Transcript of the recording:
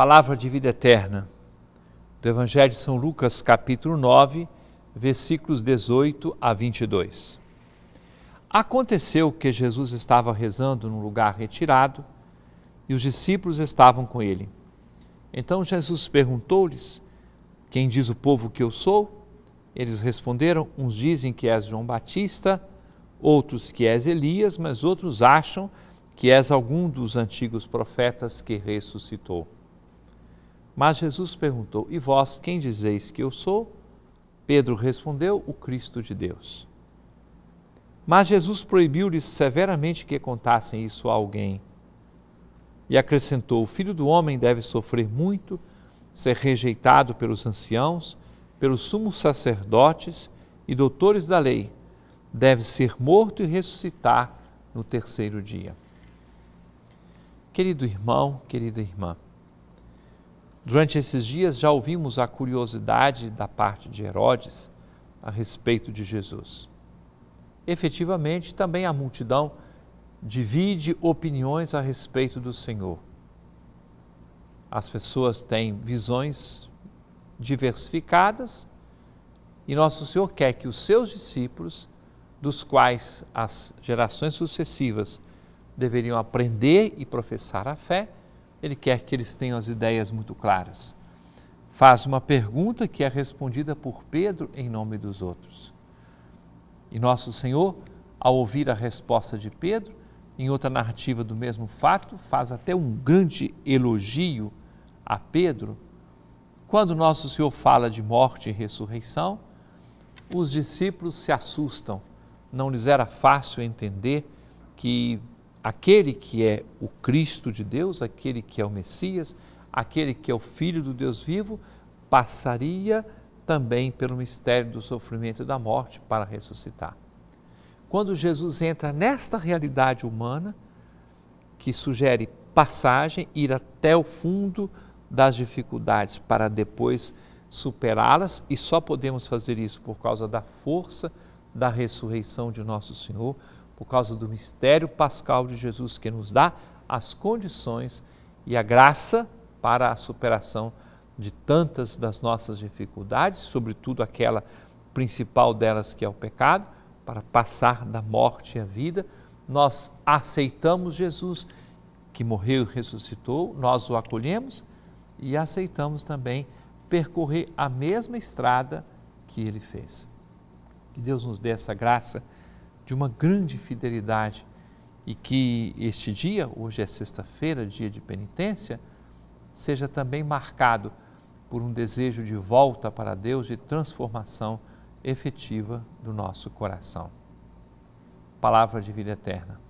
palavra de vida eterna, do Evangelho de São Lucas, capítulo 9, versículos 18 a 22. Aconteceu que Jesus estava rezando num lugar retirado e os discípulos estavam com ele. Então Jesus perguntou-lhes: Quem diz o povo que eu sou? Eles responderam: Uns dizem que és João Batista, outros que és Elias, mas outros acham que és algum dos antigos profetas que ressuscitou. Mas Jesus perguntou: E vós quem dizeis que eu sou? Pedro respondeu: O Cristo de Deus. Mas Jesus proibiu-lhes severamente que contassem isso a alguém. E acrescentou: O filho do homem deve sofrer muito, ser rejeitado pelos anciãos, pelos sumos sacerdotes e doutores da lei, deve ser morto e ressuscitar no terceiro dia. Querido irmão, querida irmã, Durante esses dias já ouvimos a curiosidade da parte de Herodes a respeito de Jesus. Efetivamente, também a multidão divide opiniões a respeito do Senhor. As pessoas têm visões diversificadas e Nosso Senhor quer que os seus discípulos, dos quais as gerações sucessivas deveriam aprender e professar a fé, ele quer que eles tenham as ideias muito claras. Faz uma pergunta que é respondida por Pedro em nome dos outros. E nosso Senhor, ao ouvir a resposta de Pedro, em outra narrativa do mesmo fato, faz até um grande elogio a Pedro. Quando nosso Senhor fala de morte e ressurreição, os discípulos se assustam. Não lhes era fácil entender que aquele que é o Cristo de Deus, aquele que é o Messias, aquele que é o Filho do Deus vivo, passaria também pelo mistério do sofrimento e da morte para ressuscitar. Quando Jesus entra nesta realidade humana, que sugere passagem, ir até o fundo das dificuldades para depois superá-las, e só podemos fazer isso por causa da força da ressurreição de nosso Senhor, por causa do mistério pascal de Jesus que nos dá as condições e a graça para a superação de tantas das nossas dificuldades, sobretudo aquela principal delas que é o pecado, para passar da morte à vida. Nós aceitamos Jesus que morreu e ressuscitou, nós o acolhemos e aceitamos também percorrer a mesma estrada que ele fez. Que Deus nos dê essa graça de uma grande fidelidade e que este dia, hoje é sexta-feira, dia de penitência, seja também marcado por um desejo de volta para Deus e transformação efetiva do nosso coração. Palavra de vida eterna.